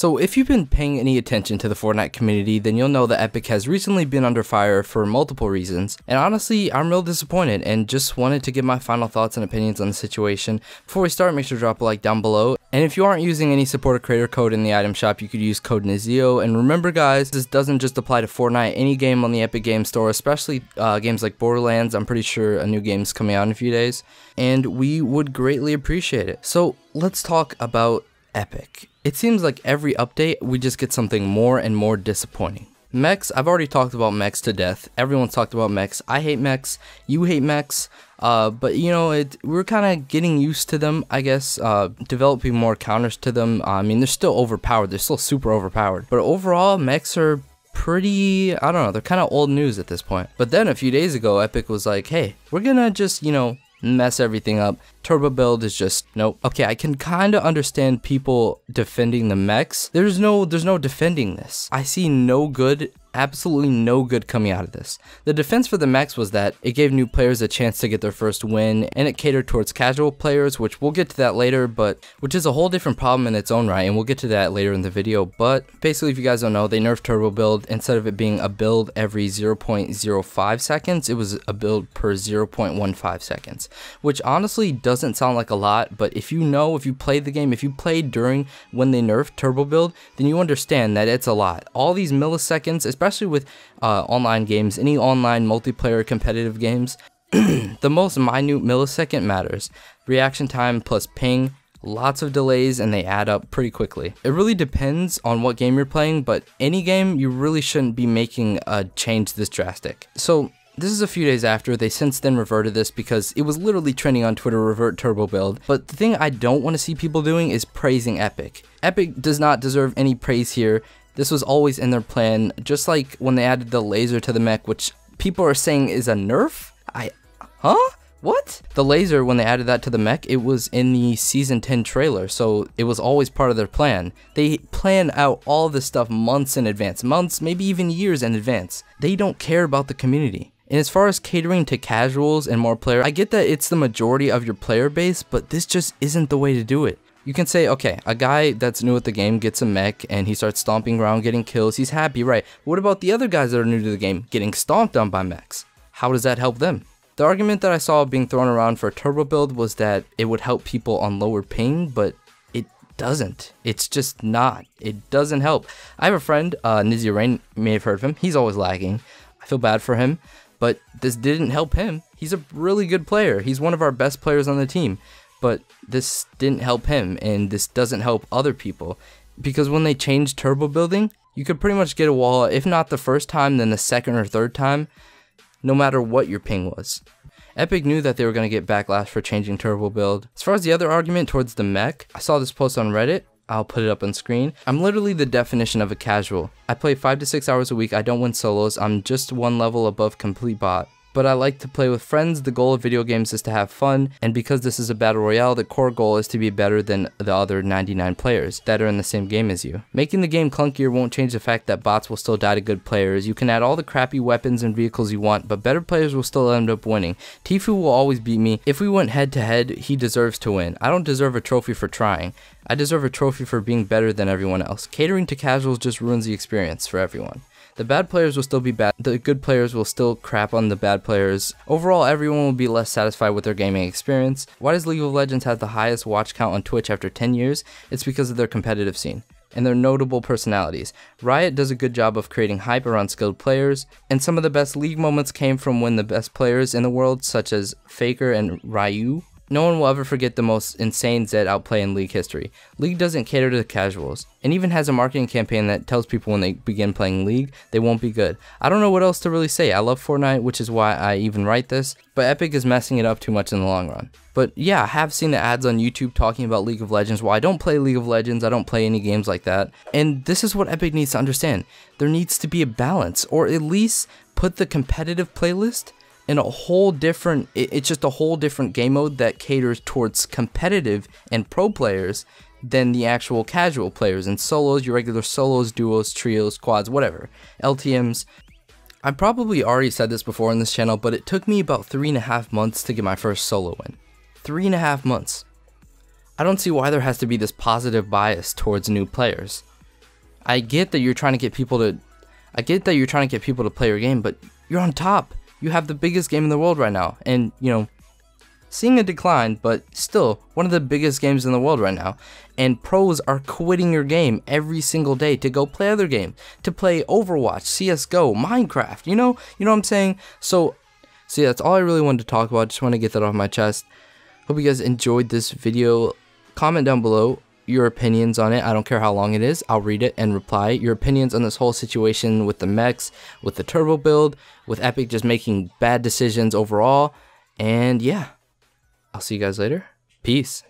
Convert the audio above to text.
So if you've been paying any attention to the Fortnite community, then you'll know that Epic has recently been under fire for multiple reasons, and honestly, I'm real disappointed and just wanted to give my final thoughts and opinions on the situation. Before we start, make sure to drop a like down below, and if you aren't using any supporter creator code in the item shop, you could use code Nizio, and remember guys, this doesn't just apply to Fortnite, any game on the Epic Games Store, especially uh, games like Borderlands, I'm pretty sure a new game's coming out in a few days, and we would greatly appreciate it. So let's talk about epic. It seems like every update, we just get something more and more disappointing. Mechs, I've already talked about mechs to death. Everyone's talked about mechs. I hate mechs. You hate mechs. Uh, but you know, it, we're kind of getting used to them, I guess, uh, developing more counters to them. Uh, I mean, they're still overpowered. They're still super overpowered. But overall, mechs are pretty, I don't know, they're kind of old news at this point. But then a few days ago, Epic was like, hey, we're gonna just, you know, mess everything up. Turbo build is just nope. Okay, I can kind of understand people defending the mechs. There's no there's no defending this. I see no good absolutely no good coming out of this. The defense for the max was that it gave new players a chance to get their first win, and it catered towards casual players, which we'll get to that later, but which is a whole different problem in its own right, and we'll get to that later in the video. But basically, if you guys don't know, they nerfed turbo build. Instead of it being a build every 0.05 seconds, it was a build per 0.15 seconds, which honestly doesn't sound like a lot, but if you know, if you played the game, if you played during when they nerfed turbo build, then you understand that it's a lot. All these milliseconds is especially with uh, online games, any online multiplayer competitive games, the most minute millisecond matters. Reaction time plus ping, lots of delays, and they add up pretty quickly. It really depends on what game you're playing, but any game, you really shouldn't be making a change this drastic. So this is a few days after, they since then reverted this because it was literally trending on Twitter revert turbo build, but the thing I don't want to see people doing is praising Epic. Epic does not deserve any praise here, this was always in their plan, just like when they added the laser to the mech, which people are saying is a nerf? I, huh? What? The laser, when they added that to the mech, it was in the season 10 trailer, so it was always part of their plan. They plan out all this stuff months in advance, months, maybe even years in advance. They don't care about the community. And as far as catering to casuals and more player, I get that it's the majority of your player base, but this just isn't the way to do it you can say, okay, a guy that's new at the game gets a mech and he starts stomping around getting kills. He's happy, right? What about the other guys that are new to the game getting stomped on by mechs? How does that help them? The argument that I saw being thrown around for a turbo build was that it would help people on lower ping, but it doesn't. It's just not. It doesn't help. I have a friend, uh, Nizzy Rain, may have heard of him. He's always lagging. I feel bad for him, but this didn't help him. He's a really good player. He's one of our best players on the team but this didn't help him and this doesn't help other people because when they changed turbo building, you could pretty much get a wall, if not the first time, then the second or third time, no matter what your ping was. Epic knew that they were going to get backlash for changing turbo build. As far as the other argument towards the mech, I saw this post on Reddit. I'll put it up on screen. I'm literally the definition of a casual. I play 5 to 6 hours a week, I don't win solos, I'm just one level above complete bot but I like to play with friends. The goal of video games is to have fun, and because this is a battle royale, the core goal is to be better than the other 99 players that are in the same game as you. Making the game clunkier won't change the fact that bots will still die to good players. You can add all the crappy weapons and vehicles you want, but better players will still end up winning. Tifu will always beat me. If we went head to head, he deserves to win. I don't deserve a trophy for trying. I deserve a trophy for being better than everyone else. Catering to casuals just ruins the experience for everyone. The bad players will still be bad, the good players will still crap on the bad players. Overall, everyone will be less satisfied with their gaming experience. Why does League of Legends have the highest watch count on Twitch after 10 years? It's because of their competitive scene and their notable personalities. Riot does a good job of creating hype around skilled players, and some of the best league moments came from when the best players in the world, such as Faker and Ryu, no one will ever forget the most insane Zed outplay in League history. League doesn't cater to the casuals, and even has a marketing campaign that tells people when they begin playing League, they won't be good. I don't know what else to really say. I love Fortnite, which is why I even write this, but Epic is messing it up too much in the long run. But yeah, I have seen the ads on YouTube talking about League of Legends. While I don't play League of Legends, I don't play any games like that. And this is what Epic needs to understand. There needs to be a balance, or at least put the competitive playlist in a whole different it's just a whole different game mode that caters towards competitive and pro players than the actual casual players and solos your regular solos duos trios quads whatever ltms i probably already said this before on this channel but it took me about three and a half months to get my first solo win three and a half months i don't see why there has to be this positive bias towards new players i get that you're trying to get people to i get that you're trying to get people to play your game but you're on top you have the biggest game in the world right now. And, you know, seeing a decline, but still one of the biggest games in the world right now. And pros are quitting your game every single day to go play other games, to play Overwatch, CSGO, Minecraft, you know? You know what I'm saying? So, so yeah, that's all I really wanted to talk about. Just want to get that off my chest. Hope you guys enjoyed this video. Comment down below your opinions on it. I don't care how long it is. I'll read it and reply. Your opinions on this whole situation with the mechs, with the turbo build, with Epic just making bad decisions overall. And yeah, I'll see you guys later. Peace.